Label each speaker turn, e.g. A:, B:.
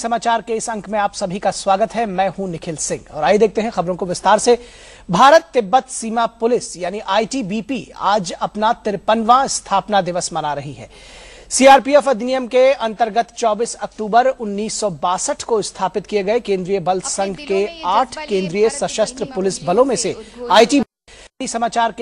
A: समाचार के इस अंक में आप सभी का स्वागत है मैं हूं निखिल सिंह और आइए देखते हैं खबरों को विस्तार से भारत तिब्बत सीमा पुलिस यानी आईटीबीपी आज अपना तिरपनवा स्थापना दिवस मना रही है सीआरपीएफ अधिनियम के अंतर्गत 24 अक्टूबर उन्नीस को स्थापित किए गए केंद्रीय बल संघ के आठ केंद्रीय सशस्त्र पुलिस बलों में से आई समाचार के